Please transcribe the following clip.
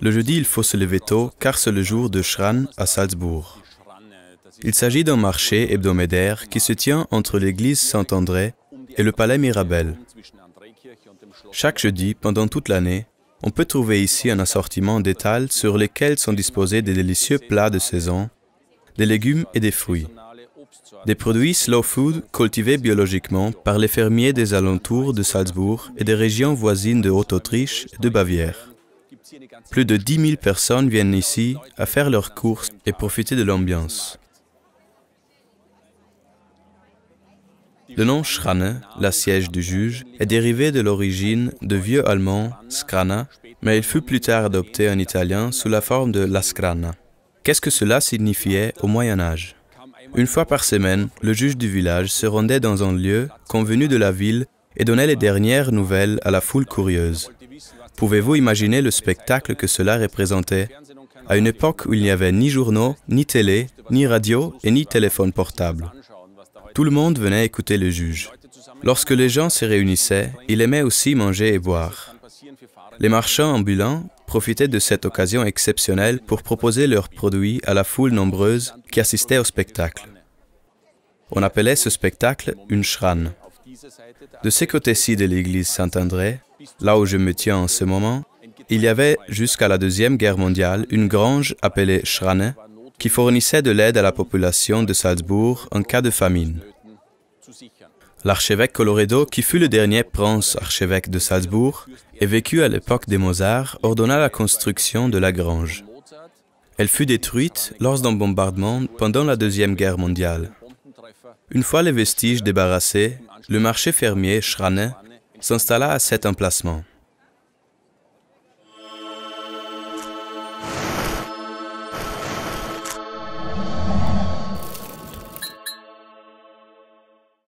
Le jeudi, il faut se lever tôt car c'est le jour de Schran à Salzbourg. Il s'agit d'un marché hebdomadaire qui se tient entre l'église Saint-André et le palais Mirabel. Chaque jeudi, pendant toute l'année, on peut trouver ici un assortiment d'étals sur lesquels sont disposés des délicieux plats de saison, des légumes et des fruits. Des produits slow food cultivés biologiquement par les fermiers des alentours de Salzbourg et des régions voisines de Haute-Autriche et de Bavière. Plus de 10 000 personnes viennent ici à faire leurs courses et profiter de l'ambiance. Le nom Schrane, la siège du juge, est dérivé de l'origine de vieux allemand Skrana, mais il fut plus tard adopté en italien sous la forme de la Qu'est-ce que cela signifiait au Moyen Âge Une fois par semaine, le juge du village se rendait dans un lieu convenu de la ville et donnait les dernières nouvelles à la foule curieuse. Pouvez-vous imaginer le spectacle que cela représentait à une époque où il n'y avait ni journaux, ni télé, ni radio et ni téléphone portable Tout le monde venait écouter le juge. Lorsque les gens se réunissaient, il aimait aussi manger et boire. Les marchands ambulants profitaient de cette occasion exceptionnelle pour proposer leurs produits à la foule nombreuse qui assistait au spectacle. On appelait ce spectacle une shrane. De ce côté-ci de l'église Saint-André, là où je me tiens en ce moment, il y avait jusqu'à la Deuxième Guerre mondiale une grange appelée Schrane qui fournissait de l'aide à la population de Salzbourg en cas de famine. L'archevêque Coloredo, qui fut le dernier prince archevêque de Salzbourg et vécu à l'époque des Mozart, ordonna la construction de la grange. Elle fut détruite lors d'un bombardement pendant la Deuxième Guerre mondiale. Une fois les vestiges débarrassés, le marché fermier Shranin s'installa à cet emplacement.